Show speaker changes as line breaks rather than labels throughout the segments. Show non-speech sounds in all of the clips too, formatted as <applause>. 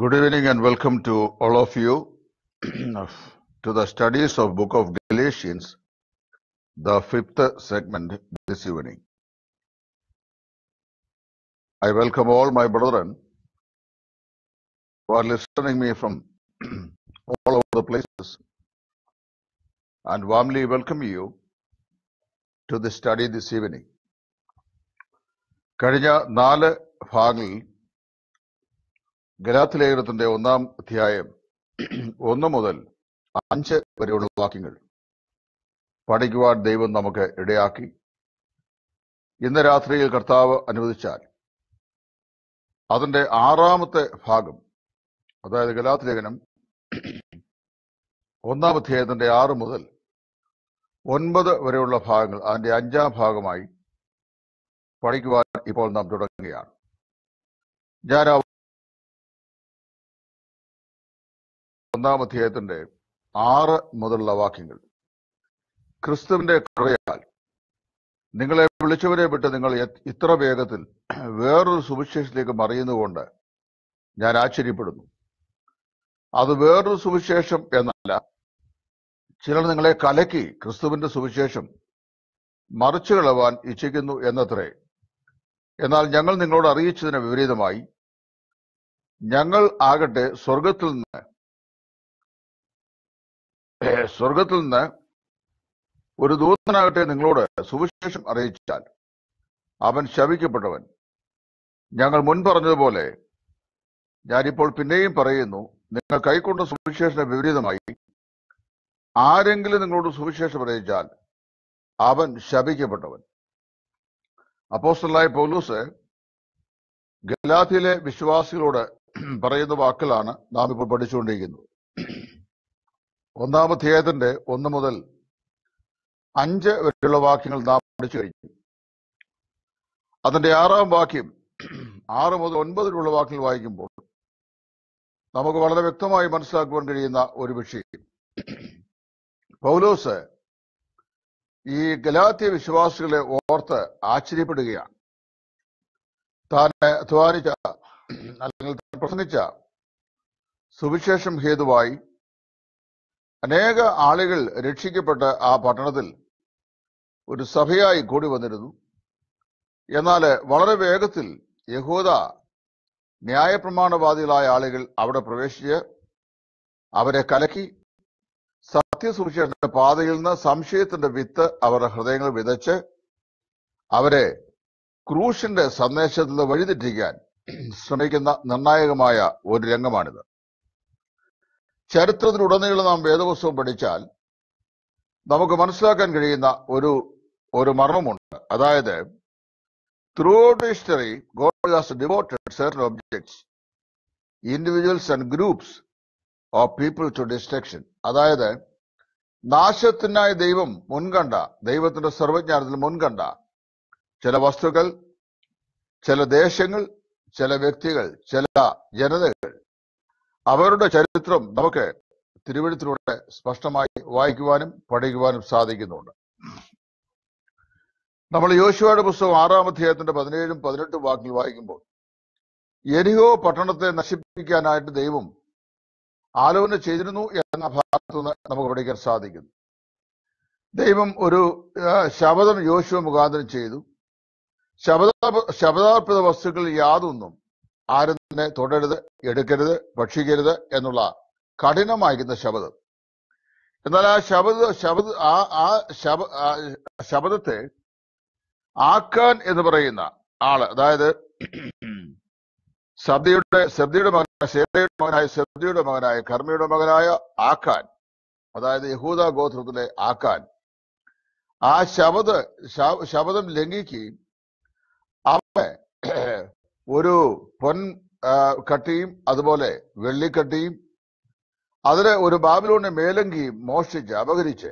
Good evening and welcome to all of you to the studies of Book of Galatians, the fifth segment this evening. I welcome all my brethren who are listening me from <clears throat> all over the places and warmly welcome you to the study this evening കഴിഞ്ഞ നാല് ഭാഗങ്ങളിൽ ഗലാത്ത് ലേഖനത്തിന്റെ ഒന്നാം അധ്യായം ഒന്ന് മുതൽ അഞ്ച് വരെയുള്ള വാക്യങ്ങൾ പഠിക്കുവാൻ ദൈവം നമുക്ക് ഇടയാക്കി ഇന്ന് രാത്രിയിൽ കർത്താവ് അനുവദിച്ചാൽ അതിൻ്റെ ആറാമത്തെ ഭാഗം അതായത് ഗലാത്ത് ലേഖനം ഒന്നാം അധ്യായത്തിന്റെ ആറ് മുതൽ ഒൻപത് വരെയുള്ള ഭാഗങ്ങൾ അതിൻ്റെ അഞ്ചാം ഭാഗമായി പഠിക്കുവാൻ ഇപ്പോൾ നാം തുടങ്ങുകയാണ് ഞാൻ ഒന്നാം അധ്യായത്തിൻ്റെ ആറ് മുതലുള്ള വാക്യങ്ങൾ ക്രിസ്തുവിന്റെ കൃപയാൽ നിങ്ങളെ വിളിച്ചവരെ വിട്ട് നിങ്ങൾ ഇത്ര വേഗത്തിൽ വേറൊരു സുവിശേഷത്തിലേക്ക് മറിയുന്നതുകൊണ്ട് ഞാൻ ആശ്ചര്യപ്പെടുന്നു അത് വേറൊരു സുവിശേഷം എന്നല്ല ചിലർ നിങ്ങളെ കലക്കി ക്രിസ്തുവിന്റെ സുവിശേഷം മറിച്ചു കളവാൻ ഇച്ഛിക്കുന്നു എന്നത്രേ എന്നാൽ ഞങ്ങൾ നിങ്ങളോട് അറിയിച്ചതിന് വിപരീതമായി ഞങ്ങൾ ആകട്ടെ സ്വർഗത്തിൽ നിന്ന് സ്വർഗത്തിൽ നിന്ന് ഒരു ദൂതനാകട്ടെ നിങ്ങളോട് സുവിശേഷം അറിയിച്ചാൽ അവൻ ശവിക്കപ്പെട്ടവൻ ഞങ്ങൾ മുൻ പറഞ്ഞതുപോലെ ഞാനിപ്പോൾ പിന്നെയും പറയുന്നു നിങ്ങൾ കൈക്കൊണ്ട സുവിശേഷത്തിന് വിപരീതമായി ആരെങ്കിലും നിങ്ങളോട് സുവിശേഷം അറിയിച്ചാൽ അവൻ ശപിക്കപ്പെട്ടവൻ അപ്പോസ്റ്റലായ പോലൂസ് ഗലാത്തിയിലെ വിശ്വാസികളോട് പറയുന്ന വാക്കുകളാണ് നാം ഇപ്പോൾ പഠിച്ചുകൊണ്ടിരിക്കുന്നത് ഒന്നാമധ്യായത്തിന്റെ ഒന്ന് മുതൽ അഞ്ച് വരെയുള്ള വാക്യങ്ങൾ നാം പഠിച്ചു കഴിഞ്ഞു അതിന്റെ ആറാം വാക്യം ആറ് മുതൽ ഒൻപതിലുള്ള വാക്യങ്ങൾ വായിക്കുമ്പോൾ നമുക്ക് വളരെ വ്യക്തമായി മനസ്സിലാക്കുവാൻ കഴിയുന്ന ഒരു വിഷയം പൗലോസ് ഈ ഗലാത്യ വിശ്വാസികളെ ഓർത്ത് ആശ്ചര്യപ്പെടുകയാണ് താൻ അധ്വാനിച്ച അല്ലെങ്കിൽ പ്രസംഗിച്ച സുവിശേഷം ഹേതുവായി അനേക ആളുകൾ രക്ഷിക്കപ്പെട്ട ആ പട്ടണത്തിൽ ഒരു സഭയായി കൂടി വന്നിരുന്നു എന്നാൽ വളരെ വേഗത്തിൽ യഹൂദ ന്യായപ്രമാണവാദികളായ ആളുകൾ അവിടെ പ്രവേശിച്ച് അവരെ കലക്കി സത്യസുവിശേഷത്തിന്റെ പാതയിൽ നിന്ന് സംശയത്തിന്റെ വിത്ത് അവരുടെ ഹൃദയങ്ങൾ വിതച്ച് അവരെ ക്രൂഷിന്റെ സന്ദേശത്തിൽ നിന്ന് വഴിതെറ്റിക്കാൻ ശ്രമിക്കുന്ന നിർണായകമായ ഒരു രംഗമാണിത് ചരിത്രത്തിലുടനീളം നാം വേദപുസ്തകം പഠിച്ചാൽ നമുക്ക് മനസ്സിലാക്കാൻ കഴിയുന്ന ഒരു ഒരു മർമ്മമുണ്ട് അതായത് throughout history God devoted certain objects individuals and groups of people to destruction അതായത് നാശത്തിനായി ദൈവം മുൻകണ്ട ദൈവത്തിന്റെ സർവജ്ഞാനത്തിൽ മുൻകണ്ട ചില വസ്തുക്കൾ ചില ദേശങ്ങൾ ചില വ്യക്തികൾ ചില ജനതകൾ അവരുടെ ചരിത്രം നമുക്ക് തിരുവഴുത്തിലൂടെ സ്പഷ്ടമായി വായിക്കുവാനും പഠിക്കുവാനും സാധിക്കുന്നുണ്ട് നമ്മൾ യോശുവയുടെ പുസ്തകം ആറാം അധ്യായത്തിന്റെ പതിനേഴും പതിനെട്ടും വാക്കിൽ വായിക്കുമ്പോൾ എരിഹോ പട്ടണത്തെ നശിപ്പിക്കാനായിട്ട് ദൈവം ആലോചന ചെയ്തിരുന്നു എന്ന ഭാഗത്ത് നിന്ന് നമുക്ക് പഠിക്കാൻ സാധിക്കുന്നു ദൈവം ഒരു ശബദം യോശുവ മുഖാന്തരം ചെയ്തു ശബദ ശബദാർപ്പിത വസ്തുക്കളിൽ യാതൊന്നും ആരും തന്നെ തൊടരുത് എടുക്കരുത് ഭക്ഷിക്കരുത് എന്നുള്ള കഠിനമായിരിക്കുന്ന ശബദം എന്നാൽ ആ ശബദ ശബദ ആ ആ ശബ ശബദത്തെ ആക്കാൻ എന്ന് പറയുന്ന ആള് അതായത് സബ്ദിയുടെ സബ്ദിയുടെ മകനായ സേരയുടെ മകനായ സബ്ദിയുടെ മകനായ കർമ്മയുടെ മകനായ ആക്കാൻ അതായത് യഹൂദ ഗോത്രത്തിലെ ആക്കാൻ ആ ശബദ ശബദം ലംഘിക്കുകയും അവ ഒരു പൊൻ കട്ടിയും അതുപോലെ വെള്ളിക്കട്ടിയും അതിന് ഒരു ബാബിലോണിന്റെ മേലങ്കിയും മോഷ്ടിച്ച് അപകരിച്ച്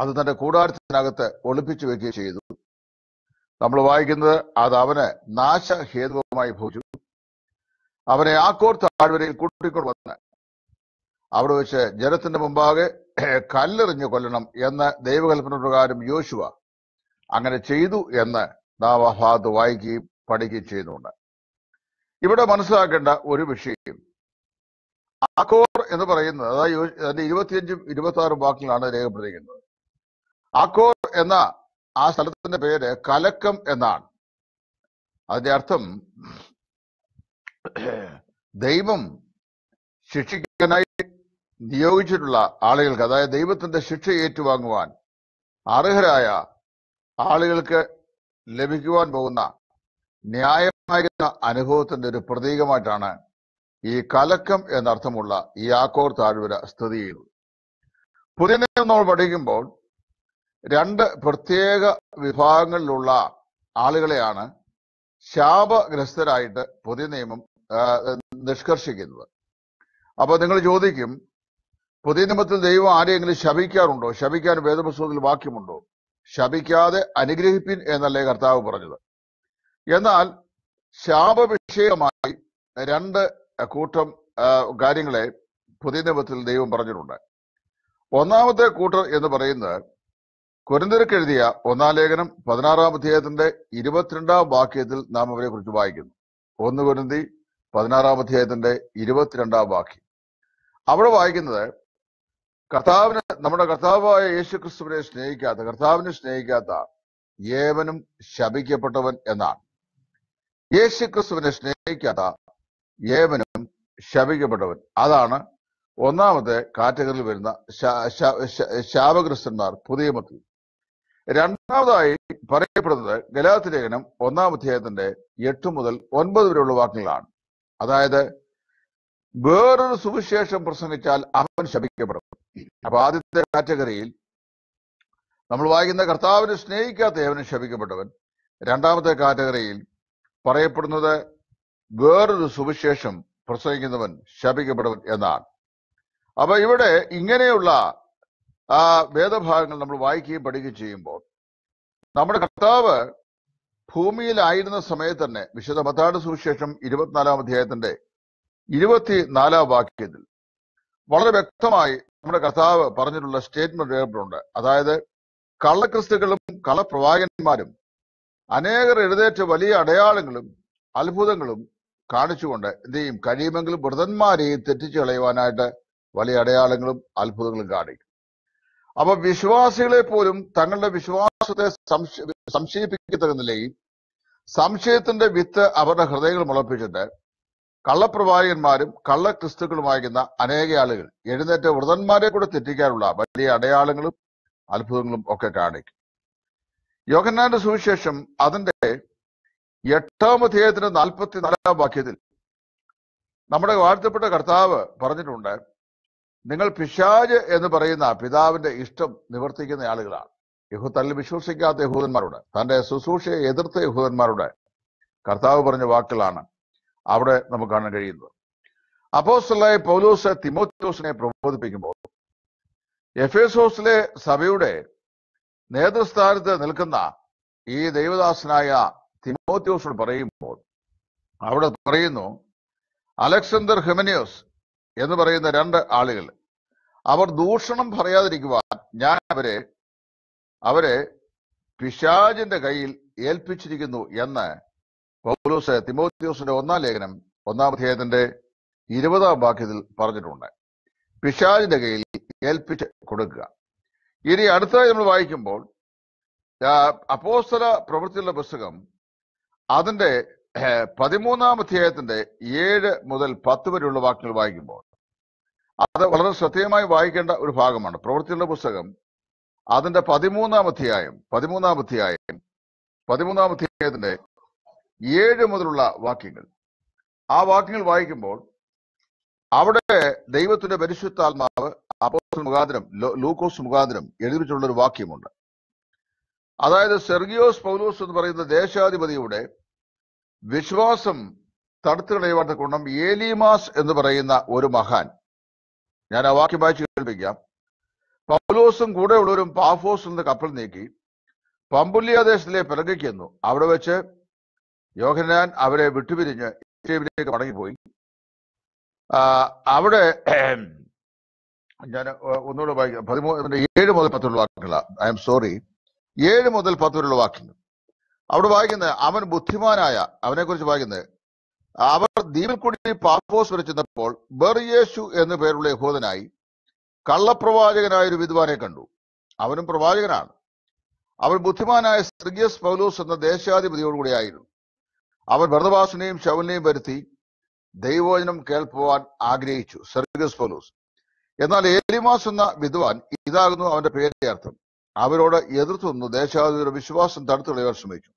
അത് തന്റെ കൂടാരത്തിനകത്ത് ഒളിപ്പിച്ചു വെക്കുകയും ചെയ്തു നമ്മൾ വായിക്കുന്നത് അത് അവന് നാശഹേതുവുമായി ഭവിച്ചു അവനെ ആക്കോർ താഴ്വരയിൽ കൂട്ടിക്കൊണ്ടു വന്ന് അവിടെ വെച്ച് ജനത്തിന്റെ മുമ്പാകെ കല്ലെറിഞ്ഞു കൊല്ലണം എന്ന് ദൈവകൽപ്പന പ്രകാരം യോശുവ അങ്ങനെ ചെയ്തു എന്ന് നാം ആ വായിക്കുകയും പഠിക്കുകയും ചെയ്യുന്നുണ്ട് ഇവിടെ മനസ്സിലാക്കേണ്ട ഒരു വിഷയം ആക്കോർ എന്ന് പറയുന്നത് അതായത് അതിന്റെ ഇരുപത്തിയഞ്ചും ഇരുപത്തി ആറും വാക്കുകളാണ് രേഖപ്പെടുത്തിയിരിക്കുന്നത് ആക്കോർ എന്ന ആ സ്ഥലത്തിന്റെ പേര് കലക്കം എന്നാണ് അതിന്റെ അർത്ഥം ദൈവം ശിക്ഷിക്കാനായി നിയോഗിച്ചിട്ടുള്ള ആളുകൾക്ക് അതായത് ദൈവത്തിന്റെ ശിക്ഷ ഏറ്റുവാങ്ങുവാൻ അർഹരായ ആളുകൾക്ക് ലഭിക്കുവാൻ പോകുന്ന ന്യായമായിരുന്ന അനുഭവത്തിന്റെ ഒരു പ്രതീകമായിട്ടാണ് ഈ കലക്കം എന്നർത്ഥമുള്ള ഈ ആക്കോർ താഴ്വര സ്ഥിതി പുതിയ നിയമം നമ്മൾ പഠിക്കുമ്പോൾ രണ്ട് പ്രത്യേക വിഭാഗങ്ങളിലുള്ള ആളുകളെയാണ് ശാപഗ്രസ്തരായിട്ട് പുതിയ നിയമം നിഷ്കർഷിക്കുന്നത് അപ്പോൾ നിങ്ങൾ ചോദിക്കും പുതിയ നിമത്തിൽ ദൈവം ആരെയെങ്കിലും ശപിക്കാറുണ്ടോ ശപിക്കാൻ വേദപുസ്തകത്തിൽ വാക്യമുണ്ടോ ശപിക്കാതെ അനുഗ്രഹിപ്പിൻ എന്നല്ലേ കർത്താവ് പറഞ്ഞത് എന്നാൽ ശാപവിഷയമായി രണ്ട് കൂട്ടം കാര്യങ്ങളെ പുതിയ നിമത്തിൽ ദൈവം പറഞ്ഞിട്ടുണ്ട് ഒന്നാമത്തെ കൂട്ടർ എന്ന് പറയുന്നത് കുരന്തർക്ക് എഴുതിയ ഒന്നാം ലേഖനം പതിനാറാം അധ്യായത്തിന്റെ ഇരുപത്തിരണ്ടാം വാക്യത്തിൽ നാം അവരെ കുറിച്ച് വായിക്കുന്നു ഒന്ന് കുരുന്തി പതിനാറാം അധ്യായത്തിന്റെ ഇരുപത്തിരണ്ടാം വാക്യം അവിടെ വായിക്കുന്നത് കർത്താവിനെ നമ്മുടെ കർത്താവായ യേശു ക്രിസ്തുവിനെ സ്നേഹിക്കാത്ത കർത്താവിനെ സ്നേഹിക്കാത്ത ഏവനും ശപിക്കപ്പെട്ടവൻ എന്നാണ് യേശു ക്രിസ്തുവിനെ സ്നേഹിക്കാത്ത ഏവനും ശപിക്കപ്പെട്ടവൻ അതാണ് ഒന്നാമത്തെ കാറ്റഗറിയിൽ വരുന്ന ശാപഗ്രസ്തന്മാർ പുതിയ മത്തി രണ്ടാമതായി പറയപ്പെടുന്നത് ഗലാത്തിലേഖനം ഒന്നാം അധ്യായത്തിന്റെ എട്ട് മുതൽ ഒൻപത് വരെയുള്ള വാക്കുകളാണ് അതായത് വേറൊരു സുവിശേഷം പ്രസംഗിച്ചാൽ അവൻ ശപിക്കപ്പെടും അപ്പൊ ആദ്യത്തെ കാറ്റഗറിയിൽ നമ്മൾ വായിക്കുന്ന കർത്താവിനെ സ്നേഹിക്കാത്ത ഏവനും ശപിക്കപ്പെട്ടവൻ രണ്ടാമത്തെ കാറ്റഗറിയിൽ പറയപ്പെടുന്നത് വേറൊരു സുവിശേഷം പ്രസംഗിക്കുന്നവൻ ശപിക്കപ്പെടുവൻ എന്നാണ് അപ്പൊ ഇവിടെ ഇങ്ങനെയുള്ള ആ വേദഭാഗങ്ങൾ നമ്മൾ വായിക്കുകയും പഠിക്കുകയും ചെയ്യുമ്പോൾ നമ്മുടെ കർത്താവ് ഭൂമിയിലായിരുന്ന സമയത്ത് തന്നെ വിശുദ്ധ മത്താട് സുവിശേഷം ഇരുപത്തിനാലാം അധ്യായത്തിന്റെ ഇരുപത്തിനാലാം വാക്യത്തിൽ വളരെ വ്യക്തമായി നമ്മുടെ കർത്താവ് പറഞ്ഞിട്ടുള്ള സ്റ്റേറ്റ്മെന്റ് രേഖപ്പെടുന്നുണ്ട് അതായത് കള്ളക്രിസ്തുക്കളും കള്ളപ്രവാചകന്മാരും അനേകർ എഴുതേറ്റ വലിയ അടയാളങ്ങളും അത്ഭുതങ്ങളും കാണിച്ചുകൊണ്ട് എന്ത് ചെയ്യും കഴിയുമെങ്കിൽ വൃതന്മാരെയും തെറ്റിച്ചു കളയുവാനായിട്ട് വലിയ അടയാളങ്ങളും അത്ഭുതങ്ങളും കാണിക്കും അപ്പൊ വിശ്വാസികളെ പോലും തങ്ങളുടെ വിശ്വാസത്തെ സംശയിപ്പിക്കത്തക്ക നിലയിൽ സംശയത്തിന്റെ വിത്ത് അവരുടെ ഹൃദയങ്ങൾ മുളപ്പിച്ചിട്ട് കള്ളപ്രവാചകന്മാരും കള്ളക്രിസ്തുക്കളുമായിരിക്കുന്ന അനേക ആളുകൾ എഴുന്നേറ്റ വ്രതന്മാരെ കൂടെ തെറ്റിക്കാനുള്ള വലിയ അടയാളങ്ങളും അത്ഭുതങ്ങളും ഒക്കെ കാണിക്കും യോഗന്നാന്റെ സുവിശേഷം അതിന്റെ എട്ടാം അധ്യായത്തിന്റെ നാൽപ്പത്തിനാലാം വാക്യത്തിൽ നമ്മുടെ വാഴ്ത്തപ്പെട്ട കർത്താവ് പറഞ്ഞിട്ടുണ്ട് നിങ്ങൾ പിശാജ് എന്ന് പറയുന്ന പിതാവിന്റെ ഇഷ്ടം നിവർത്തിക്കുന്ന ആളുകളാണ് യഹൂ തള്ളിൽ വിശ്വസിക്കാത്ത യഹൂദന്മാരോട് തന്റെ ശുശ്രൂഷയെ എതിർത്ത യഹൂദന്മാരോട് കർത്താവ് പറഞ്ഞ വാക്കുകളാണ് അവിടെ നമുക്ക് കാണാൻ കഴിയുന്നത് അപ്പോസ്റ്റലായ പൗലോസ് തിമോത്യോസിനെ പ്രബോധിപ്പിക്കുമ്പോൾ എഫേസോസിലെ സഭയുടെ നേതൃസ്ഥാനത്ത് നിൽക്കുന്ന ഈ ദൈവദാസനായ തിമോത്യോസോട് പറയുമ്പോൾ അവിടെ പറയുന്നു അലക്സാണ്ടർ ഹെമനിയോസ് എന്ന് പറയുന്ന രണ്ട് ആളുകൾ അവർ ദൂഷണം പറയാതിരിക്കുവാൻ ഞാൻ അവരെ അവരെ പിശാജിന്റെ കയ്യിൽ ഏൽപ്പിച്ചിരിക്കുന്നു എന്ന് പൗലോസ് തിമോത്യോസിന്റെ ഒന്നാം ലേഖനം ഒന്നാം അധ്യായത്തിന്റെ ഇരുപതാം വാക്യത്തിൽ പറഞ്ഞിട്ടുണ്ട് പിശാജിന്റെ കയ്യിൽ ഏൽപ്പിച്ച് കൊടുക്കുക ഇനി അടുത്തതായി നമ്മൾ വായിക്കുമ്പോൾ അപ്പോസ്തല പ്രവൃത്തിയുള്ള പുസ്തകം അതിന്റെ പതിമൂന്നാം അധ്യായത്തിന്റെ ഏഴ് മുതൽ പത്ത് വരെയുള്ള വാക്യങ്ങൾ വായിക്കുമ്പോൾ അത് വളരെ ശ്രദ്ധേയമായി വായിക്കേണ്ട ഒരു ഭാഗമാണ് പ്രവൃത്തിയുള്ള പുസ്തകം അതിന്റെ പതിമൂന്നാം അധ്യായം പതിമൂന്നാം അധ്യായം പതിമൂന്നാം അധ്യായത്തിന്റെ ഏഴ് മുതലുള്ള വാക്യങ്ങൾ ആ വാക്യങ്ങൾ വായിക്കുമ്പോൾ അവിടെ ദൈവത്തിന്റെ പരിശുദ്ധാത്മാവ് അപ്പോസ്റ്റൽ മുഖാന്തരം ലൂക്കോസ് മുഖാന്തരം എഴുതിയിട്ടുള്ള ഒരു വാക്യമുണ്ട് അതായത് സെർഗിയോസ് പൗലോസ് എന്ന് പറയുന്ന ദേശാധിപതിയുടെ വിശ്വാസം തടുത്തു കളയുവാത്ത ഗുണം ഏലിമാസ് എന്ന് പറയുന്ന ഒരു മഹാൻ ഞാൻ ആ വാക്യം വായിച്ചു കേൾപ്പിക്കാം പൗലോസും ഉള്ളവരും പാഫോസ് എന്ന് കപ്പൽ നീക്കി പമ്പുല്യ ദേശത്തിലെ എന്നു അവിടെ വെച്ച് യോഹനാൻ അവരെ വിട്ടുപിരിഞ്ഞ് ഈജിപ്തിലേക്ക് മടങ്ങിപ്പോയി അവിടെ ഞാൻ ഒന്നുകൂടെ വായിക്കാം പതിമൂന്ന് ഏഴ് മുതൽ പത്തുള്ള വാക്കുകളാണ് ഐ എം സോറി ഏഴ് മുതൽ പത്തുള്ള വാക്കുകൾ അവിടെ വായിക്കുന്നത് അവൻ ബുദ്ധിമാനായ അവനെ കുറിച്ച് വായിക്കുന്നത് അവർ ദ്വീപിൽ കൂടി പാഫോസ് വരെ ചെന്നപ്പോൾ യേശു എന്നു പേരുള്ള യഹോദനായി കള്ളപ്രവാചകനായ ഒരു വിദ്വാനെ കണ്ടു അവനും പ്രവാചകനാണ് അവൻ ബുദ്ധിമാനായ സിർഗിയസ് പൗലോസ് എന്ന ആയിരുന്നു അവൻ ഭരതവാസിനെയും ശവലിനെയും വരുത്തി ദൈവവചനം കേൾപ്പുവാൻ ആഗ്രഹിച്ചു സെർഗസ് പൗലോസ് എന്നാൽ ഏലിമാസ് എന്ന വിദ്വാൻ ഇതാകുന്നു അവന്റെ പേരിന്റെ അർത്ഥം അവരോട് എതിർത്തുനിന്ന് ദേശാധിപതിയുടെ വിശ്വാസം തടുത്തു കളയാൻ ശ്രമിച്ചു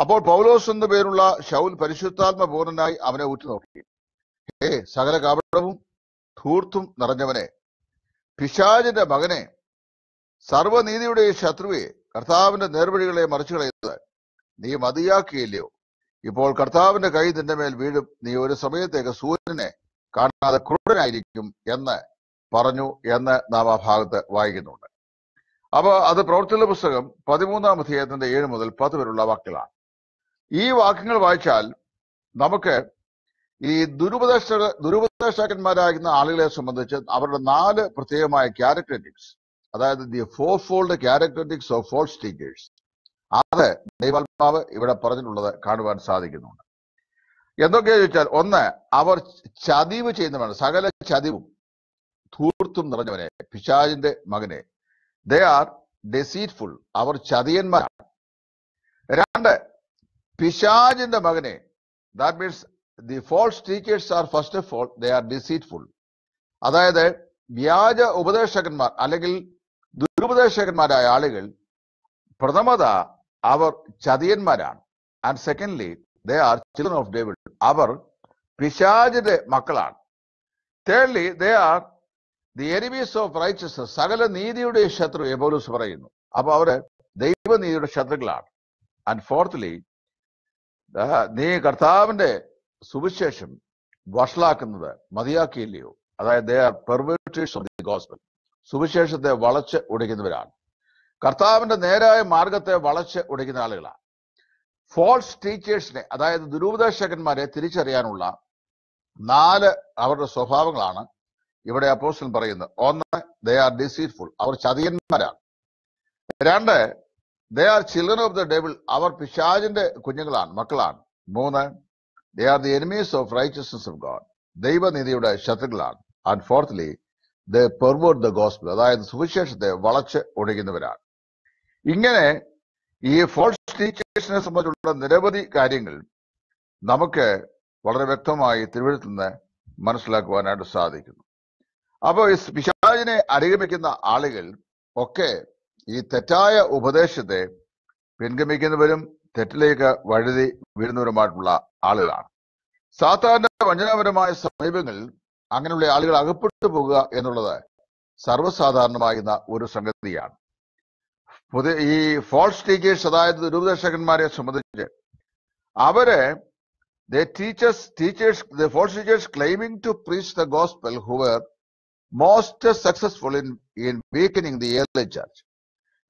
അപ്പോൾ പൗലോസ് എന്ന പേരുള്ള ശൗൽ പരിശുദ്ധാത്മ പൂർണ്ണനായി അവനെ ഉറ്റുനോക്കി ഹേ സകല കാപടവും ധൂർത്തും നിറഞ്ഞവനെ പിശാചിന്റെ മകനെ സർവനീതിയുടെ ശത്രുവെ കർത്താവിന്റെ നേർവഴികളെ മറിച്ചു കളയുന്നത് നീ മതിയാക്കിയില്ലയോ ഇപ്പോൾ കർത്താവിന്റെ കൈ നിന്റെ മേൽ വീഴും നീ ഒരു സമയത്തേക്ക് സൂര്യനെ കാണാതെ ക്രൂരനായിരിക്കും എന്ന് പറഞ്ഞു എന്ന് നാം ആ ഭാഗത്ത് വായിക്കുന്നുണ്ട് അപ്പോൾ അത് പ്രവർത്തിയുടെ പുസ്തകം പതിമൂന്നാം അധ്യായത്തിന്റെ ഏഴ് മുതൽ പത്ത് വരെയുള്ള വാക്കുകളാണ് ഈ വാക്യങ്ങൾ വായിച്ചാൽ നമുക്ക് ഈ ദുരുപദേശ ദുരുപദേഷ്ടാക്കന്മാരാകുന്ന ആളുകളെ സംബന്ധിച്ച് അവരുടെ നാല് പ്രത്യേകമായ ക്യാരക്ടറിറ്റിക്സ് അതായത് the four fold characteristics of false teachers അത് ദൈവാത്മാവ് ഇവിടെ പറഞ്ഞിട്ടുള്ളത് കാണുവാൻ സാധിക്കുന്നുണ്ട് എന്തൊക്കെയാ ചോദിച്ചാൽ ഒന്ന് അവർ ചതിവ് ചെയ്യുന്നവരാണ് സകല ചതിവും ധൂർത്തും നിറഞ്ഞവനെ പിശാജിന്റെ മകനെ ദേ ആർ ഡെസീറ്റ്ഫുൾ അവർ ചതിയന്മാരാണ് രണ്ട് പിശാജിന്റെ മകനെ that means the false teachers are first of all they are deceitful അതായത് വ്യാജ ഉപദേശകന്മാർ അല്ലെങ്കിൽ ദുരുപദേശകന്മാരായ ആളുകൾ പ്രഥമത അവർ ചതിയന്മാരാണ് and secondly they are children of devil അവർ പിശാജിന്റെ മക്കളാണ് thirdly they are the enemies of റൈച്ചസ് സകല നീതിയുടെ ശത്രു എബോലൂസ് പറയുന്നു അപ്പൊ അവര് ദൈവനീതിയുടെ ശത്രുക്കളാണ് ആൻഡ് ഫോർത്ത്ലി നീ കർത്താവിന്റെ സുവിശേഷം വഷളാക്കുന്നത് മതിയാക്കിയില്ലയോ അതായത് ദേ ആർ ഓഫ് ദി സുവിശേഷത്തെ വളച്ച് ഒടിക്കുന്നവരാണ് കർത്താവിന്റെ നേരായ മാർഗത്തെ വളച്ച് ഒടിക്കുന്ന ആളുകളാണ് ഫോൾസ് ടീച്ചേഴ്സിനെ അതായത് ദുരുപദേശകന്മാരെ തിരിച്ചറിയാനുള്ള നാല് അവരുടെ സ്വഭാവങ്ങളാണ് ഇവിടെ അപ്പോസ്റ്റൽ പറയുന്നത് ഒന്ന് ദേ ആർ ഡിസീറ്റ്ഫുൾ അവർ ചതിയന്മാരാണ് രണ്ട് they are children of the devil അവർ പിശാജിന്റെ കുഞ്ഞുങ്ങളാണ് മക്കളാണ് മൂന്ന് they are the enemies of righteousness of God ദൈവനിധിയുടെ ശത്രുക്കളാണ് and fourthly the perverted the gospel അതായത് സുവിശേഷത്തെ വളച്ച് ഒടിക്കുന്നവരാണ് ഇങ്ങനെ ഈ ഫോൾസ് ടീച്ചേഴ്സിനെ സംബന്ധിച്ചുള്ള നിരവധി കാര്യങ്ങൾ നമുക്ക് വളരെ വ്യക്തമായി തിരുവഴുത്തിൽ നിന്ന് മനസ്സിലാക്കുവാനായിട്ട് സാധിക്കുന്നു അപ്പോൾ ഈ പിശാചിനെ അനുഗമിക്കുന്ന ആളുകൾ ഒക്കെ ഈ തെറ്റായ ഉപദേശത്തെ പിൻഗമിക്കുന്നവരും തെറ്റിലേക്ക് വഴുതി വീഴുന്നവരുമായിട്ടുള്ള ആളുകളാണ് സാധാരണ വഞ്ചനാപരമായ സമീപങ്ങളിൽ അങ്ങനെയുള്ള ആളുകൾ അകപ്പെട്ടു പോകുക എന്നുള്ളത് സർവ്വസാധാരണമാകുന്ന ഒരു സംഗതിയാണ് പുതിയ ഈ ഫോൾസ് ടീച്ചേഴ്സ് അതായത് ദുരുപദേശകന്മാരെ സംബന്ധിച്ച് അവര് the teachers teachers the false teachers claiming to preach the gospel however most successful in in weakening the early church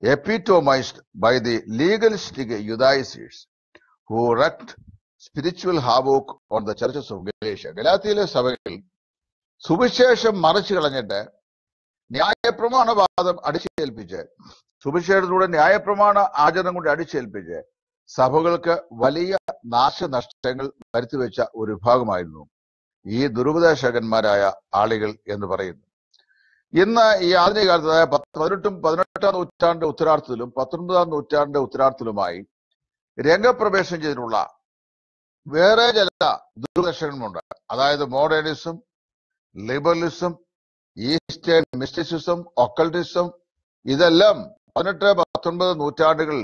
epitomized by the legalistic Judaizers who wreaked spiritual havoc on the churches of Galatia. ഗലാത്തിയിലെ സഭകളിൽ സുവിശേഷം മറച്ചു കളഞ്ഞിട്ട് ന്യായപ്രമാണവാദം അടിച്ചേൽപ്പിച്ച് സുവിശേഷത്തിലൂടെ ന്യായപ്രമാണ ആചരണം കൊണ്ട് അടിച്ചേൽപ്പിച്ച് സഭകൾക്ക് വലിയ നാശനഷ്ടങ്ങൾ വരുത്തിവെച്ച ഒരു വിഭാഗമായിരുന്നു ഈ ദുരുപദേശകന്മാരായ ആളുകൾ എന്ന് പറയുന്നു ഇന്ന് ഈ ആധുനിക കാലത്ത് പതിനെട്ടും പതിനെട്ടാം നൂറ്റാണ്ടിന്റെ ഉത്തരാർത്ഥത്തിലും പത്തൊൻപതാം നൂറ്റാണ്ടിന്റെ ഉത്തരാർത്ഥത്തിലുമായി രംഗപ്രവേശം ചെയ്തിട്ടുള്ള വേറെ ചില ദൂരദർശനങ്ങളുണ്ട് അതായത് modernism liberalism eastern mysticism occultism ഇതെല്ലാം പതിനെട്ട് പത്തൊൻപത് നൂറ്റാണ്ടുകൾ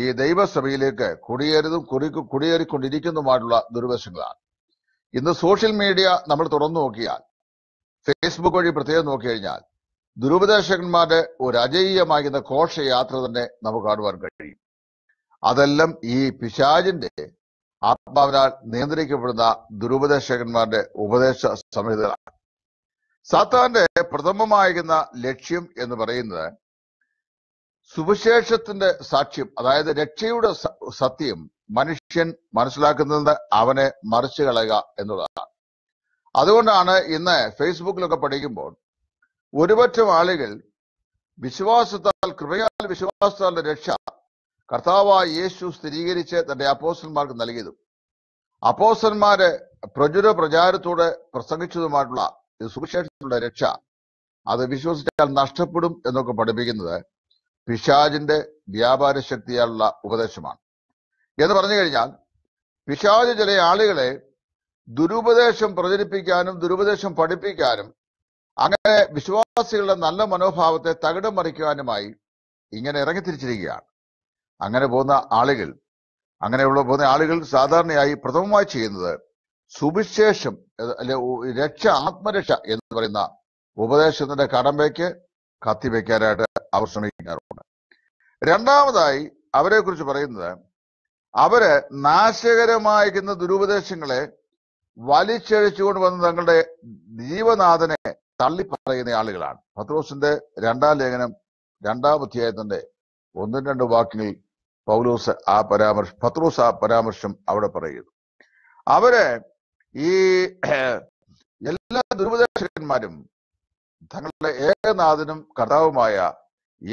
ഈ ദൈവസഭയിലേക്ക് കുടിയേറിയതും കുടി കുടിയേറിക്കൊണ്ടിരിക്കുന്നതുമായിട്ടുള്ള ദുർവശങ്ങളാണ് ഇന്ന് സോഷ്യൽ മീഡിയ നമ്മൾ തുറന്നു നോക്കിയാൽ ഫേസ്ബുക്ക് വഴി പ്രത്യേകം നോക്കിക്കഴിഞ്ഞാൽ ദുരുപദേശകന്മാരുടെ ഒരു അജയീയമാകുന്ന ഘോഷയാത്ര തന്നെ നമുക്ക് കാണുവാൻ കഴിയും അതെല്ലാം ഈ പിശാജിന്റെ ആത്മാവിനാൽ നിയന്ത്രിക്കപ്പെടുന്ന ദുരുപദേശകന്മാരുടെ ഉപദേശ സംഹിതകളാണ് സാത്താന്റെ പ്രഥമമായിരുന്ന ലക്ഷ്യം എന്ന് പറയുന്നത് സുവിശേഷത്തിന്റെ സാക്ഷ്യം അതായത് രക്ഷയുടെ സത്യം മനുഷ്യൻ മനസ്സിലാക്കുന്നത് അവനെ മറിച്ചു കളയുക എന്നുള്ളതാണ് അതുകൊണ്ടാണ് ഇന്ന് ഫേസ്ബുക്കിലൊക്കെ പഠിക്കുമ്പോൾ ഒരുപറ്റം ആളുകൾ വിശ്വാസത്താൽ കൃപയാൽ വിശ്വാസത്താൽ രക്ഷ കർത്താവായ യേശു സ്ഥിരീകരിച്ച് തന്റെ അപ്പോസന്മാർക്ക് നൽകിയതും അപ്പോസന്മാര് പ്രചുര പ്രചാരത്തോടെ പ്രസംഗിച്ചതുമായിട്ടുള്ള സുവിശേഷത്തിലുള്ള രക്ഷ അത് വിശ്വസിച്ചാൽ നഷ്ടപ്പെടും എന്നൊക്കെ പഠിപ്പിക്കുന്നത് പിശാജിന്റെ വ്യാപാര ശക്തിയാലുള്ള ഉപദേശമാണ് എന്ന് പറഞ്ഞു കഴിഞ്ഞാൽ പിശാജ് ചില ആളുകളെ ദുരുപദേശം പ്രചരിപ്പിക്കാനും ദുരുപദേശം പഠിപ്പിക്കാനും അങ്ങനെ വിശ്വാസികളുടെ നല്ല മനോഭാവത്തെ തകിടം മറിക്കുവാനുമായി ഇങ്ങനെ ഇറങ്ങിത്തിരിച്ചിരിക്കുകയാണ് അങ്ങനെ പോകുന്ന ആളുകൾ അങ്ങനെയുള്ള പോകുന്ന ആളുകൾ സാധാരണയായി പ്രഥമമായി ചെയ്യുന്നത് സുവിശേഷം അല്ലെ രക്ഷ ആത്മരക്ഷ എന്ന് പറയുന്ന ഉപദേശത്തിന്റെ കടമ്പയ്ക്ക് കത്തിവെക്കാനായിട്ട് അവർ ശ്രമിക്കാറുണ്ട് രണ്ടാമതായി അവരെ കുറിച്ച് പറയുന്നത് അവര് നാശകരമായിരിക്കുന്ന ദുരുപദേശങ്ങളെ വലിച്ചഴിച്ചുകൊണ്ട് വന്ന് തങ്ങളുടെ ജീവനാഥനെ തള്ളിപ്പറയുന്ന ആളുകളാണ് പത്രോസിന്റെ രണ്ടാം ലേഖനം രണ്ടാം അധ്യായത്തിന്റെ ഒന്നും രണ്ട് വാക്കിനിൽ പൗലോസ് ആ പരാമർശം പത്രോസ് ആ പരാമർശം അവിടെ പറയുന്നു അവര് ഈ എല്ലാ ദുരുപദേശകന്മാരും തങ്ങളുടെ ഏകനാഥനും കഥാവുമായ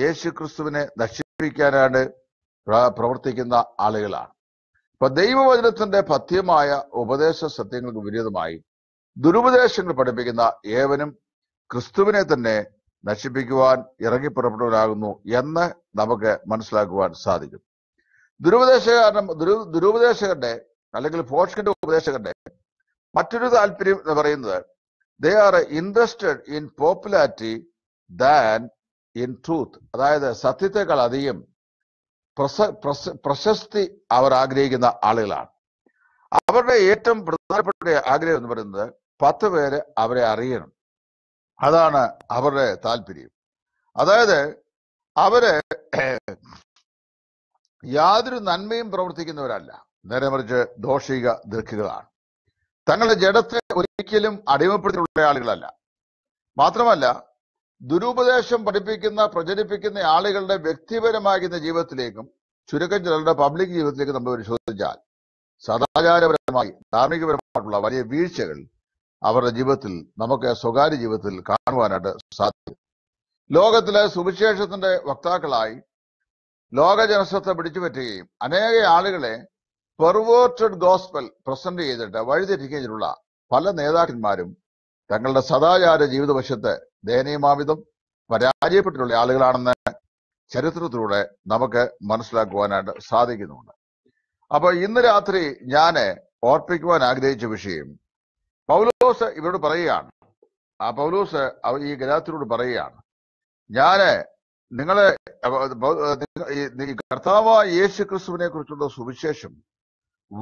യേശു ക്രിസ്തുവിനെ നശിപ്പിക്കാനാണ് പ്രവർത്തിക്കുന്ന ആളുകളാണ് ഇപ്പൊ ദൈവവചനത്തിന്റെ പഥ്യമായ ഉപദേശ സത്യങ്ങൾക്ക് വിപരീതമായി ദുരുപദേശങ്ങൾ പഠിപ്പിക്കുന്ന ഏവനും ക്രിസ്തുവിനെ തന്നെ നശിപ്പിക്കുവാൻ ഇറങ്ങി പുറപ്പെട്ടവരാകുന്നു എന്ന് നമുക്ക് മനസ്സിലാക്കുവാൻ സാധിക്കും ദുരുപദേശകാരനും ദുരു ദുരുപദേശകരുടെ അല്ലെങ്കിൽ ഫോഷ്കിന്റെ ഉപദേശകരുടെ മറ്റൊരു താല്പര്യം എന്ന് പറയുന്നത് they are interested in popularity than in truth അതായത് സത്യത്തെക്കാൾ അധികം പ്രസ പ്രശസ്തി അവർ ആഗ്രഹിക്കുന്ന ആളുകളാണ് അവരുടെ ഏറ്റവും പ്രധാനപ്പെട്ട ആഗ്രഹം എന്ന് പറയുന്നത് പത്ത് പേര് അവരെ അറിയണം അതാണ് അവരുടെ താല്പര്യം അതായത് അവര് യാതൊരു നന്മയും പ്രവർത്തിക്കുന്നവരല്ല നേരെ മറിച്ച് ദോഷിക ദൃക്കുകളാണ് തങ്ങളുടെ ജഡത്തെ ഒരിക്കലും അടിമപ്പെടുത്തിയുള്ള ആളുകളല്ല മാത്രമല്ല ദുരുപദേശം പഠിപ്പിക്കുന്ന പ്രചരിപ്പിക്കുന്ന ആളുകളുടെ വ്യക്തിപരമാകുന്ന ജീവിതത്തിലേക്കും ചുരുക്കം ചിലരുടെ പബ്ലിക് ജീവിതത്തിലേക്ക് നമ്മൾ പരിശോധിച്ചാൽ സദാചാരപരമായി ധാർമ്മികപരമായിട്ടുള്ള വലിയ വീഴ്ചകൾ അവരുടെ ജീവിതത്തിൽ നമുക്ക് സ്വകാര്യ ജീവിതത്തിൽ കാണുവാനായിട്ട് സാധിക്കും ലോകത്തിലെ സുവിശേഷത്തിന്റെ വക്താക്കളായി ലോക ജനസ്വത്തെ പിടിച്ചുപറ്റുകയും അനേക ആളുകളെ പെർവേർട്ടഡ് ഗോസ്പെൽ പ്രസന്റ് ചെയ്തിട്ട് വഴിതെറ്റിക്കുന്നതിനുള്ള പല നേതാക്കന്മാരും തങ്ങളുടെ സദാചാര ജീവിതവശത്ത് ദയനീയമാവിധം പരാജയപ്പെട്ടിട്ടുള്ള ആളുകളാണെന്ന് ചരിത്രത്തിലൂടെ നമുക്ക് മനസ്സിലാക്കുവാനായിട്ട് സാധിക്കുന്നുണ്ട് അപ്പോൾ ഇന്ന് രാത്രി ഞാൻ ഓർപ്പിക്കുവാൻ ആഗ്രഹിച്ച വിഷയം പൗലോസ് ഇവരോട് പറയുകയാണ് ആ പൗലോസ് ഈ ഗലാത്തിനോട് പറയുകയാണ് ഞാന് നിങ്ങളെ കർത്താവ് യേശു ക്രിസ്തുവിനെ കുറിച്ചുള്ള സുവിശേഷം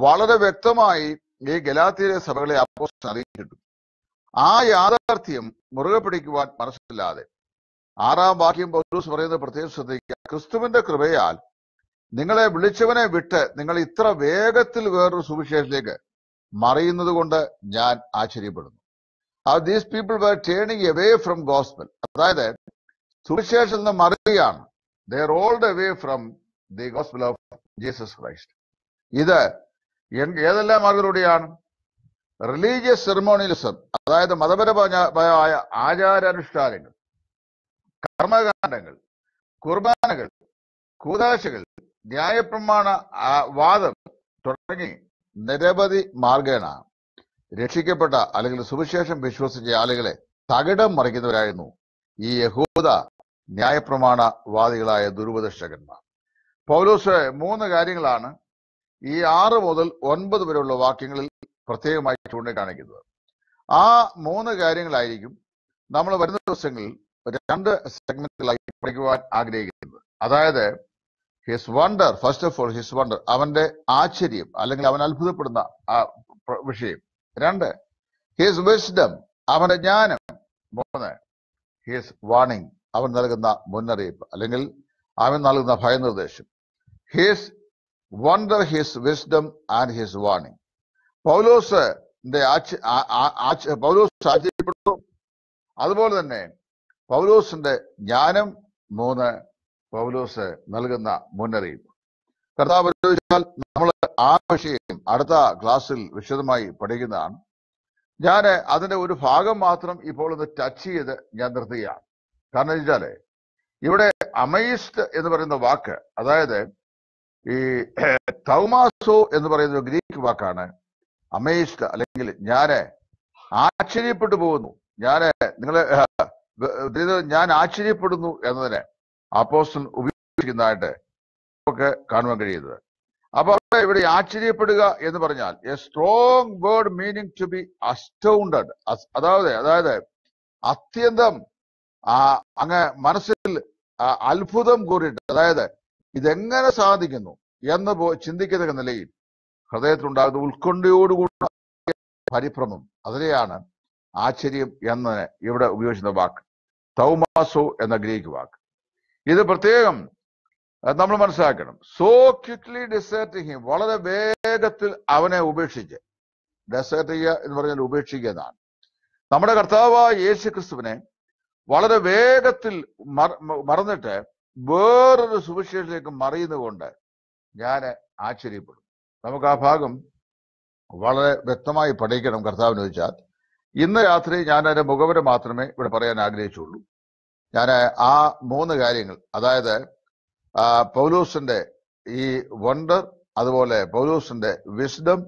വളരെ വ്യക്തമായി ഈ ഗലാത്തിയിലെ സഭകളെ അപ്പോസ് അറിയിച്ചിട്ടു ആ യാഥാർത്ഥ്യം മുറുകെ പിടിക്കുവാൻ മനസ്സിലാതെ ആറാം വാക്യം പൗലൂസ് പറയുന്നത് പ്രത്യേകം ശ്രദ്ധിക്കുക ക്രിസ്തുവിന്റെ കൃപയാൽ നിങ്ങളെ വിളിച്ചവനെ വിട്ട് നിങ്ങൾ ഇത്ര വേഗത്തിൽ വേറൊരു സുവിശേഷത്തിലേക്ക് മറിയുന്നത് കൊണ്ട് ഞാൻ ആശ്ചര്യപ്പെടുന്നു these people were turning away from gospel അതായത് സുവിശേഷത്തിൽ നിന്ന് മറിയുകയാണ് turned away from the gospel of Jesus Christ ഇത് ഏതെല്ലാം മാർഗത്തിലൂടെയാണ് റിലീജിയസ് സെറമോണിയലിസം അതായത് മതപരമായ ആചാരാനുഷ്ഠാനങ്ങൾ കർമ്മകാന്ഡങ്ങൾ കുർബാനകൾ കൂതാശകൾ ന്യായപ്രമാണ വാദം തുടങ്ങി നിരവധി മാർഗേണ രക്ഷിക്കപ്പെട്ട അല്ലെങ്കിൽ സുവിശേഷം വിശ്വസിച്ച ആളുകളെ തകിടം മറിക്കുന്നവരായിരുന്നു ഈ യഹൂദ ന്യായപ്രമാണ വാദികളായ ദുരുപദർശകന്മാർ പൗലോസ് മൂന്ന് കാര്യങ്ങളാണ് ഈ ആറ് മുതൽ ഒൻപത് വരെയുള്ള വാക്യങ്ങളിൽ പ്രത്യേകമായി ചൂണ്ടിക്കാണിക്കുന്നത് ആ മൂന്ന് കാര്യങ്ങളായിരിക്കും നമ്മൾ വരുന്ന ദിവസങ്ങളിൽ രണ്ട് സെഗ്മെന്റുകളായി പഠിക്കുവാൻ ആഗ്രഹിക്കുന്നത് അതായത് his wonder first of all his wonder അവന്റെ ആശ്ചര്യം അല്ലെങ്കിൽ അവൻ അത്ഭുതപ്പെടുന്ന ആ വിഷയം രണ്ട് ഹിസ് വിസ്ഡം അവന്റെ ജ്ഞാനം മൂന്ന് ഹിസ് വാണിംഗ് അവൻ നൽകുന്ന മുന്നറിയിപ്പ് അല്ലെങ്കിൽ അവൻ നൽകുന്ന ഭയനിർദ്ദേശം his wonder his wisdom and his warning Paulose Paulose ആശ്ചര്യപ്പെട്ടു അതുപോലെ തന്നെ പൗലോസിന്റെ ജ്ഞാനം മൂന്ന് പൗലോസ് നൽകുന്ന മുന്നറിയിപ്പ് കർത്താവ് നമ്മൾ ആ വിഷയം അടുത്ത ക്ലാസ്സിൽ വിശദമായി പഠിക്കുന്നതാണ് ഞാൻ അതിന്റെ ഒരു ഭാഗം മാത്രം ഇപ്പോൾ ഒന്ന് ടച്ച് ചെയ്ത് ഞാൻ നിർത്തുകയാണ് കാരണം വെച്ചാല് ഇവിടെ അമൈസ്ഡ് എന്ന് പറയുന്ന വാക്ക് അതായത് ഈ തൗമാസോ എന്ന് പറയുന്ന ഗ്രീക്ക് വാക്കാണ് അമേസ്ഡ് അല്ലെങ്കിൽ ഞാന് ആശ്ചര്യപ്പെട്ടു പോകുന്നു ഞാന് നിങ്ങളെ ഞാൻ ആശ്ചര്യപ്പെടുന്നു എന്നതിനെ അപ്പോസ്റ്റൻ ഉപയോഗിക്കുന്നതായിട്ട് നമുക്ക് കാണുവാൻ കഴിയുന്നത് അപ്പൊ അവിടെ ഇവിടെ ആശ്ചര്യപ്പെടുക എന്ന് പറഞ്ഞാൽ a strong word meaning to be astounded അതായത് അതായത് അത്യന്തം അങ്ങ് മനസ്സിൽ അത്ഭുതം കൂറിയിട്ട് അതായത് ഇതെങ്ങനെ സാധിക്കുന്നു എന്ന് ചിന്തിക്കുന്ന നിലയിൽ ഹൃദയത്തിലുണ്ടാകുന്ന ഉത്കണ്ഠയോടുകൂടി പരിഭ്രമം അതിനെയാണ് ആശ്ചര്യം എന്ന് ഇവിടെ ഉപയോഗിക്കുന്ന വാക്ക് തൗമാസോ എന്ന ഗ്രീക്ക് വാക്ക് ഇത് പ്രത്യേകം നമ്മൾ മനസ്സിലാക്കണം സോ ക്വിക്ലി ഡിസേർട്ട് ഹിം വളരെ വേഗത്തിൽ അവനെ ഉപേക്ഷിച്ച് ഡെസേർട്ട് ചെയ്യുക എന്ന് പറഞ്ഞാൽ ഉപേക്ഷിക്കുക എന്നാണ് നമ്മുടെ കർത്താവായ യേശു ക്രിസ്തുവിനെ വളരെ വേഗത്തിൽ മറന്നിട്ട് വേറൊരു സുവിശേഷത്തിലേക്ക് മറിയുന്നതുകൊണ്ട് ഞാൻ ആശ്ചര്യപ്പെടും നമുക്ക് ആ ഭാഗം വളരെ വ്യക്തമായി പഠിക്കണം കർത്താവിന് ചോദിച്ചാൽ ഇന്ന് രാത്രി ഞാൻ അതിൻ്റെ മുഖവര മാത്രമേ ഇവിടെ പറയാൻ ആഗ്രഹിച്ചുള്ളൂ ഞാൻ ആ മൂന്ന് കാര്യങ്ങൾ അതായത് പൗലൂസിന്റെ ഈ വണ്ടർ അതുപോലെ പൗലൂസിന്റെ വിസ്ഡം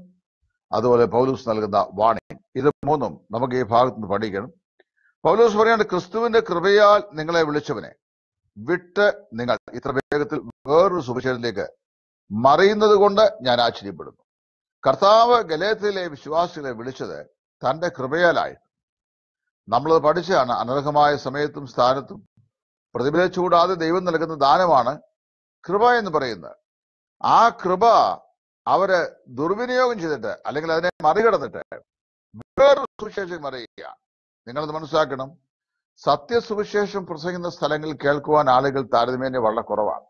അതുപോലെ പൗലൂസ് നൽകുന്ന വാണിംഗ് ഇത് മൂന്നും നമുക്ക് ഈ ഭാഗത്ത് നിന്ന് പഠിക്കണം പൗലൂസ് പറയാണ് ക്രിസ്തുവിന്റെ കൃപയാൽ നിങ്ങളെ വിളിച്ചവനെ വിട്ട് നിങ്ങൾ ഇത്ര വേഗത്തിൽ വേറൊരു സുവിശേഷത്തിലേക്ക് മറിയുന്നത് കൊണ്ട് ഞാൻ ആശ്ചര്യപ്പെടുന്നു കർത്താവ് ഗലേത്തിലെ വിശ്വാസികളെ വിളിച്ചത് തന്റെ കൃപയാലായിരുന്നു നമ്മളത് പഠിച്ചാണ് അനർഹമായ സമയത്തും സ്ഥാനത്തും പ്രതിഫലിച്ചുകൂടാതെ ദൈവം നൽകുന്ന ദാനമാണ് കൃപ എന്ന് പറയുന്നത് ആ കൃപ അവര് ദുർവിനിയോഗം ചെയ്തിട്ട് അല്ലെങ്കിൽ അതിനെ മറികടന്നിട്ട് വേറൊരു സുവിശേഷം അറിയുക നിങ്ങളത് മനസ്സിലാക്കണം സത്യസുവിശേഷം പ്രസംഗിക്കുന്ന സ്ഥലങ്ങളിൽ കേൾക്കുവാൻ ആളുകൾ താരതമ്യേന വളരെ കുറവാണ്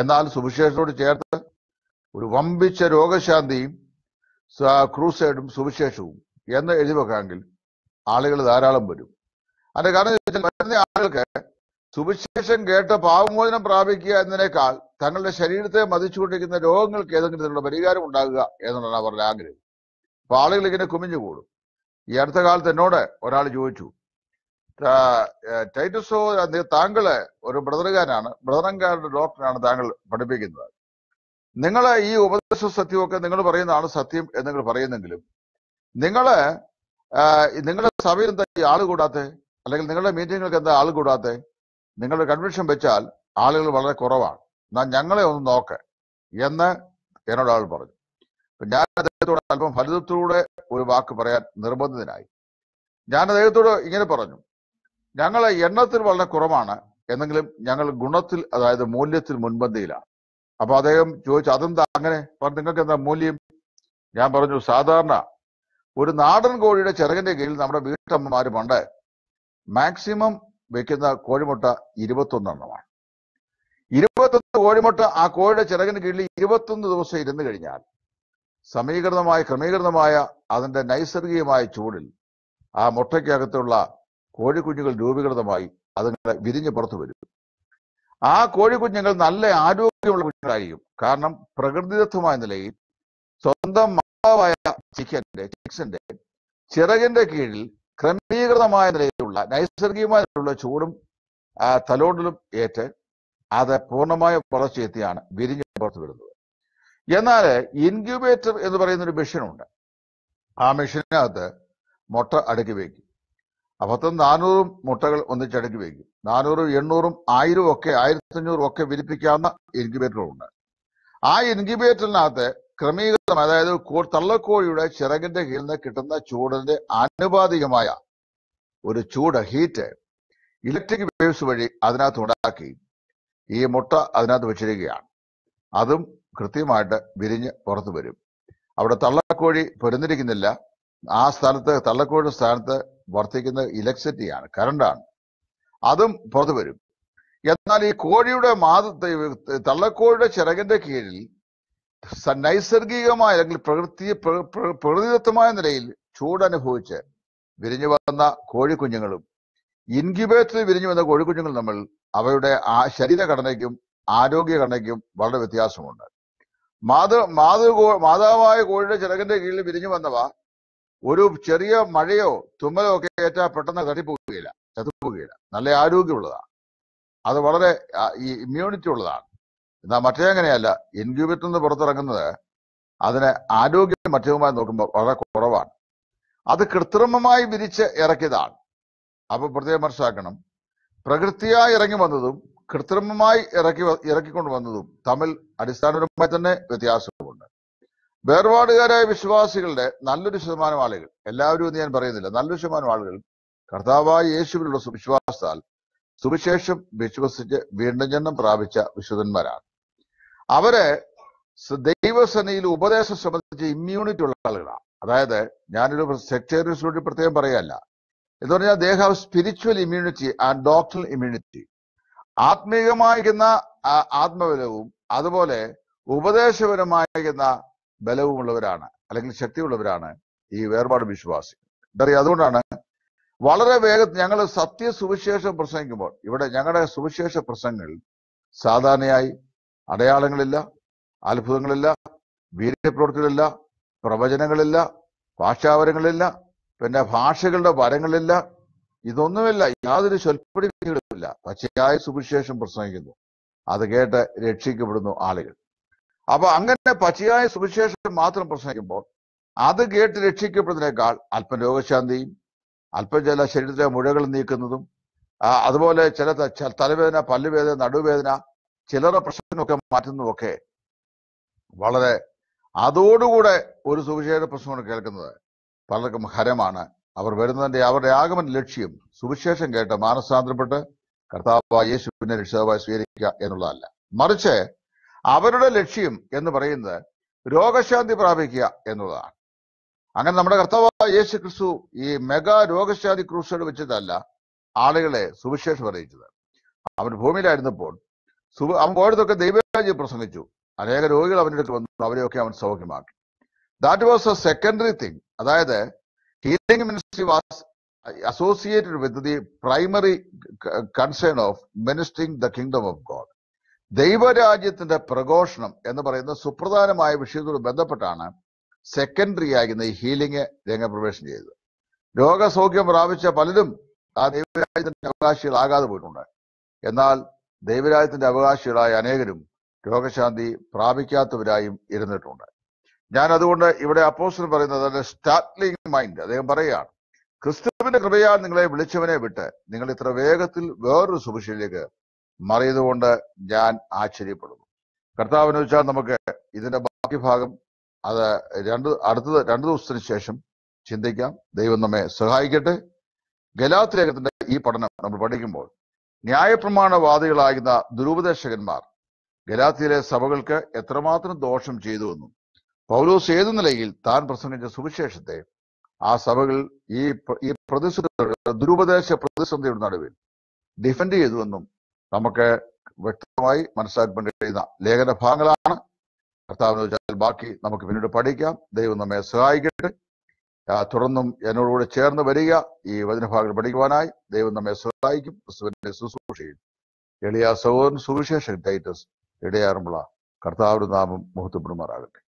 എന്നാൽ സുവിശേഷത്തോട് ചേർത്ത് ഒരു വമ്പിച്ച രോഗശാന്തിയും ക്രൂസൈഡും സുവിശേഷവും എന്ന് എഴുതി വെക്കാമെങ്കിൽ ആളുകൾ ധാരാളം വരും അതിന്റെ കാരണം വരുന്ന ആളുകൾക്ക് സുവിശേഷം കേട്ട് പാവമോചനം പ്രാപിക്കുക എന്നതിനേക്കാൾ തങ്ങളുടെ ശരീരത്തെ മതിച്ചുകൊണ്ടിരിക്കുന്ന രോഗങ്ങൾക്ക് ഏതെങ്കിലും തരത്തിലുള്ള പരിഹാരം ഉണ്ടാകുക എന്നുള്ളതാണ് അവരുടെ ആഗ്രഹം അപ്പൊ ആളുകൾ ഇങ്ങനെ കുമിഞ്ഞുകൂടും ഈ അടുത്ത കാലത്ത് എന്നോട് ഒരാൾ ചോദിച്ചു ടൈറ്റസോ താങ്കള് ഒരു ബ്രദറുകാരനാണ് ബ്രദറൻകാരുടെ ഡോക്ടറാണ് താങ്കൾ പഠിപ്പിക്കുന്നത് നിങ്ങൾ ഈ ഉപദേശ സത്യമൊക്കെ നിങ്ങൾ പറയുന്നതാണ് സത്യം എന്ന് നിങ്ങൾ പറയുന്നെങ്കിലും നിങ്ങള് നിങ്ങളുടെ സഭയിൽ എന്താ ഈ ആള് കൂടാത്തെ അല്ലെങ്കിൽ നിങ്ങളുടെ മീറ്റിങ്ങൾക്ക് എന്താ ആള് കൂടാത്തെ നിങ്ങളുടെ കൺവെൻഷൻ വെച്ചാൽ ആളുകൾ വളരെ കുറവാണ് എന്നാ ഞങ്ങളെ ഒന്ന് നോക്ക് എന്ന് എന്നോട് ആൾ പറഞ്ഞു ഞാൻ അദ്ദേഹത്തോട് അല്പം ഫലിതത്തിലൂടെ ഒരു വാക്ക് പറയാൻ നിർബന്ധിതനായി ഞാൻ അദ്ദേഹത്തോട് ഇങ്ങനെ പറഞ്ഞു ഞങ്ങൾ എണ്ണത്തിൽ വളരെ കുറവാണ് എന്നെങ്കിലും ഞങ്ങൾ ഗുണത്തിൽ അതായത് മൂല്യത്തിൽ മുൻപന്തിയിലാണ് അപ്പൊ അദ്ദേഹം ചോദിച്ചു അതെന്താ അങ്ങനെ പറഞ്ഞു നിങ്ങൾക്ക് എന്താ മൂല്യം ഞാൻ പറഞ്ഞു സാധാരണ ഒരു നാടൻ കോഴിയുടെ ചിറകിന്റെ കീഴിൽ നമ്മുടെ വീട്ടമ്മമാര് പണ്ട് മാക്സിമം വെക്കുന്ന കോഴിമുട്ട ഇരുപത്തൊന്നെണ്ണമാണ് ഇരുപത്തൊന്ന് കോഴിമുട്ട ആ കോഴിയുടെ ചിറകിന് കീഴിൽ ഇരുപത്തൊന്ന് ദിവസം ഇരുന്ന് കഴിഞ്ഞാൽ സമീകൃതമായ ക്രമീകൃതമായ അതിന്റെ നൈസർഗികമായ ചൂടിൽ ആ മുട്ടയ്ക്കകത്തുള്ള കോഴിക്കുഞ്ഞുങ്ങൾ രൂപീകൃതമായി അതുങ്ങളെ വിരിഞ്ഞ് പുറത്തു വരും ആ കോഴിക്കുഞ്ഞുങ്ങൾ നല്ല ആരോഗ്യമുള്ള കുഞ്ഞുങ്ങളായിരിക്കും കാരണം പ്രകൃതിദത്തമായ നിലയിൽ സ്വന്തം മാതാവായ ചിക്കന്റെ ചിക്സിന്റെ ചിറകിന്റെ കീഴിൽ ക്രമീകൃതമായ നിലയിലുള്ള നൈസർഗികമായ നിലയിലുള്ള ചൂടും തലോടലും ഏറ്റ് അത് പൂർണ്ണമായ വളർച്ചയെത്തിയാണ് വിരിഞ്ഞ് പുറത്തു വരുന്നത് എന്നാൽ ഇൻക്യുബേറ്റർ എന്ന് പറയുന്ന ഒരു മെഷീനുണ്ട് ആ മെഷീനകത്ത് മുട്ട അടുക്കി വയ്ക്കും അപ്പത്തും നാനൂറും മുട്ടകൾ ഒന്നിച്ചടുക്കി വയ്ക്കും നാനൂറും എണ്ണൂറും ആയിരവും ഒക്കെ അഞ്ഞൂറും ഒക്കെ വിരിപ്പിക്കാവുന്ന ഇൻക്യുബേറ്ററുണ്ട് ആ ഇൻക്യുബേറ്ററിനകത്ത് ക്രമീകൃതം അതായത് തള്ളക്കോഴിയുടെ ചിറകിന്റെ കീഴിൽ നിന്ന് കിട്ടുന്ന ചൂടിന്റെ ആനുപാതികമായ ഒരു ചൂട് ഹീറ്റ് ഇലക്ട്രിക് വേവ്സ് വഴി അതിനകത്ത് ഉണ്ടാക്കി ഈ മുട്ട അതിനകത്ത് വെച്ചിരിക്കുകയാണ് അതും കൃത്യമായിട്ട് വിരിഞ്ഞ് പുറത്തു വരും അവിടെ തള്ളക്കോഴി പൊരുന്നിരിക്കുന്നില്ല ആ സ്ഥലത്ത് തള്ളക്കോഴിയുടെ സ്ഥാനത്ത് വർത്തിക്കുന്നത് ഇലക്ട്രിസിറ്റിയാണ് കറണ്ടാണ് അതും പുറത്തു വരും എന്നാൽ ഈ കോഴിയുടെ മാത തള്ളക്കോഴിയുടെ ചിറകിന്റെ കീഴിൽ നൈസർഗികമായ അല്ലെങ്കിൽ പ്രകൃതി പ്രകൃതിദത്തമായ നിലയിൽ ചൂടനുഭവിച്ച് വിരിഞ്ഞു വന്ന കോഴിക്കുഞ്ഞുങ്ങളും ഇൻക്യുബേറ്ററിൽ വിരിഞ്ഞു വന്ന കോഴിക്കുഞ്ഞുങ്ങൾ നമ്മൾ അവയുടെ ആ ശരീരഘടനയ്ക്കും ആരോഗ്യഘടനയ്ക്കും വളരെ വ്യത്യാസമുണ്ട് മാതൃ മാതൃ മാതാവായ കോഴിയുടെ ചിറകിന്റെ കീഴിൽ വിരിഞ്ഞു വന്നവ ഒരു ചെറിയ മഴയോ തുമ്മലോ ഒക്കെ ഏറ്റാൽ പെട്ടെന്ന് തട്ടിപ്പോവുകയില്ല ചത്തുപോവുകയില്ല നല്ല ആരോഗ്യമുള്ളതാണ് അത് വളരെ ഈ ഇമ്മ്യൂണിറ്റി ഉള്ളതാണ് എന്നാൽ മറ്റേ അങ്ങനെയല്ല ഇൻക്യൂബേറ്റർ നിന്ന് പുറത്തിറങ്ങുന്നത് അതിന് ആരോഗ്യം മറ്റവുമായി നോക്കുമ്പോൾ വളരെ കുറവാണ് അത് കൃത്രിമമായി വിരിച്ച് ഇറക്കിയതാണ് അപ്പൊ പ്രത്യേകം മനസ്സിലാക്കണം പ്രകൃതിയായി ഇറങ്ങി വന്നതും കൃത്രിമമായി ഇറക്കി ഇറക്കിക്കൊണ്ട് വന്നതും തമ്മിൽ അടിസ്ഥാനപരമായി തന്നെ വ്യത്യാസമുണ്ട് വേർപാടുകാരായ വിശ്വാസികളുടെ നല്ലൊരു ശതമാനം ആളുകൾ എല്ലാവരും എന്ന് ഞാൻ പറയുന്നില്ല നല്ലൊരു ശതമാനം ആളുകൾ കർത്താവായ യേശുവിലുള്ള സുവിശ്വാസത്താൽ സുവിശേഷം വിശ്വസിച്ച് വീണ്ടും ജന്മം പ്രാപിച്ച വിശുദ്ധന്മാരാണ് അവരെ ദൈവസനയിൽ ഉപദേശം സംബന്ധിച്ച് ഇമ്മ്യൂണിറ്റി ഉള്ള ആളുകളാണ് അതായത് ഞാനൊരു സെക്ടേറിയൻസ് വേണ്ടി പ്രത്യേകം പറയല്ല എന്ന് പറഞ്ഞാൽ they have spiritual immunity and doctrinal immunity ആത്മീകമായിരിക്കുന്ന ആത്മബലവും അതുപോലെ ഉപദേശപരമായിരിക്കുന്ന ബലവുമുള്ളവരാണ് അല്ലെങ്കിൽ ശക്തിയുള്ളവരാണ് ഈ വേർപാട് വിശ്വാസി എന്തറിയാം അതുകൊണ്ടാണ് വളരെ വേഗത്തിൽ ഞങ്ങൾ സത്യ സുവിശേഷം പ്രസംഗിക്കുമ്പോൾ ഇവിടെ ഞങ്ങളുടെ സുവിശേഷ പ്രസംഗങ്ങൾ സാധാരണയായി അടയാളങ്ങളില്ല അത്ഭുതങ്ങളില്ല വീര്യപ്രവർത്തികളില്ല പ്രവചനങ്ങളില്ല ഭാഷാവരങ്ങളില്ല പിന്നെ ഭാഷകളുടെ വരങ്ങളില്ല ഇതൊന്നുമില്ല യാതൊരു സ്വൽപ്പടി പച്ചയായ സുവിശേഷം പ്രസംഗിക്കുന്നു അത് കേട്ട് രക്ഷിക്കപ്പെടുന്നു ആളുകൾ അപ്പൊ അങ്ങനെ പച്ചയായ സുവിശേഷം മാത്രം പ്രസംഗിക്കുമ്പോൾ അത് കേട്ട് രക്ഷിക്കപ്പെടുന്നതിനേക്കാൾ അല്പം രോഗശാന്തിയും അല്പം ചില ശരീരത്തിലെ മുഴകൾ നീക്കുന്നതും അതുപോലെ ചില തലവേദന പല്ലുവേദന നടുവേദന ചിലറ പ്രശ്നമൊക്കെ മാറ്റുന്നതൊക്കെ വളരെ അതോടുകൂടെ ഒരു സുവിശേഷ പ്രശ്നമാണ് കേൾക്കുന്നത് പലർക്കും ഹരമാണ് അവർ വരുന്നതിന്റെ അവരുടെ ആഗമന ലക്ഷ്യം സുവിശേഷം കേട്ട് മാനസാന്തരപ്പെട്ട് കർത്താവ് യേശുവിനെ രക്ഷിതാവായി സ്വീകരിക്കുക എന്നുള്ളതല്ല മറിച്ച് അവരുടെ ലക്ഷ്യം എന്ന് പറയുന്നത് രോഗശാന്തി പ്രാപിക്കുക എന്നതാണ് അങ്ങനെ നമ്മുടെ കർത്താവ് യേശു ക്രിസ്തു ഈ മെഗാ രോഗശാന്തി ക്രൂസുകൾ വെച്ചതല്ല ആളുകളെ സുവിശേഷം അറിയിച്ചത് അവൻ ഭൂമിയിലായിരുന്നപ്പോൾ സുവ അവൻ പോയതൊക്കെ ദൈവരാജ്യം പ്രസംഗിച്ചു അനേക രോഗികൾ അവൻ്റെ അടുത്ത് വന്നു അവരെയൊക്കെ അവൻ സൗഖ്യമാക്കി that was a secondary thing അതായത് healing ministry was associated with the primary concern of ministering the kingdom of God ദൈവരാജ്യത്തിന്റെ പ്രഘോഷണം എന്ന് പറയുന്ന സുപ്രധാനമായ വിഷയത്തോട് ബന്ധപ്പെട്ടാണ് സെക്കൻഡറി ആയിരുന്ന ഈ ഹീലിംഗ് രംഗപ്രവേശം ചെയ്തത് രോഗസൗഖ്യം പ്രാപിച്ച പലരും ആ ദൈവരാജ്യത്തിന്റെ അവകാശികളാകാതെ പോയിട്ടുണ്ട് എന്നാൽ ദൈവരാജ്യത്തിന്റെ അവകാശികളായ അനേകരും രോഗശാന്തി പ്രാപിക്കാത്തവരായും ഇരുന്നിട്ടുണ്ട് ഞാൻ അതുകൊണ്ട് ഇവിടെ അപ്പോസ്റ്റൻ പറയുന്നത് അതിന്റെ സ്റ്റാർട്ട്ലിംഗ് മൈൻഡ് അദ്ദേഹം പറയുകയാണ് ക്രിസ്തുവിന്റെ കൃപയാൽ നിങ്ങളെ വിളിച്ചവനെ വിട്ട് നിങ്ങൾ ഇത്ര വേഗത്തിൽ വേറൊരു സുഭിഷയിലേക്ക് മറിയതുകൊണ്ട് ഞാൻ ആശ്ചര്യപ്പെടുന്നു കർത്താവിന് വെച്ചാൽ നമുക്ക് ഇതിന്റെ ബാക്കി ഭാഗം അത് രണ്ട് അടുത്തത് രണ്ടു ദിവസത്തിന് ശേഷം ചിന്തിക്കാം ദൈവം നമ്മെ സഹായിക്കട്ടെ ഗലാത്രേഖത്തിന്റെ ഈ പഠനം നമ്മൾ പഠിക്കുമ്പോൾ ന്യായപ്രമാണവാദികളായിരുന്ന ദുരുപദേശകന്മാർ ഗലാത്തിയിലെ സഭകൾക്ക് എത്രമാത്രം ദോഷം ചെയ്തുവെന്നും പൗലോസ് ഏത് നിലയിൽ താൻ പ്രസംഗിച്ച സുവിശേഷത്തെ ആ സഭകൾ ഈ ഈ പ്രതിസന്ധി ദുരുപദേശ പ്രതിസന്ധിയുടെ നടുവിൽ ഡിഫെൻഡ് ചെയ്തുവെന്നും നമുക്ക് വ്യക്തമായി മനസ്സിലാക്കാൻ കഴിയുന്ന ലേഖന ഭാഗങ്ങളാണ് കർത്താവിന് വെച്ചാൽ ബാക്കി നമുക്ക് പിന്നീട് പഠിക്കാം ദൈവം നമ്മെ സഹായിക്കട്ടെ തുടർന്നും എന്നോടുകൂടെ ചേർന്ന് വരിക ഈ വചനഭാഗങ്ങൾ പഠിക്കുവാനായി ദൈവം നമ്മെ സഹായിക്കും ക്രിസ്തുവിന്റെ ശുശ്രൂഷയും എളിയ സഹോദരൻ സുവിശേഷൻ ടൈറ്റസ് ഇടയാറുമുള്ള കർത്താവിന്റെ നാമം മുഹത്തപ്പെടുമാറാകട്ടെ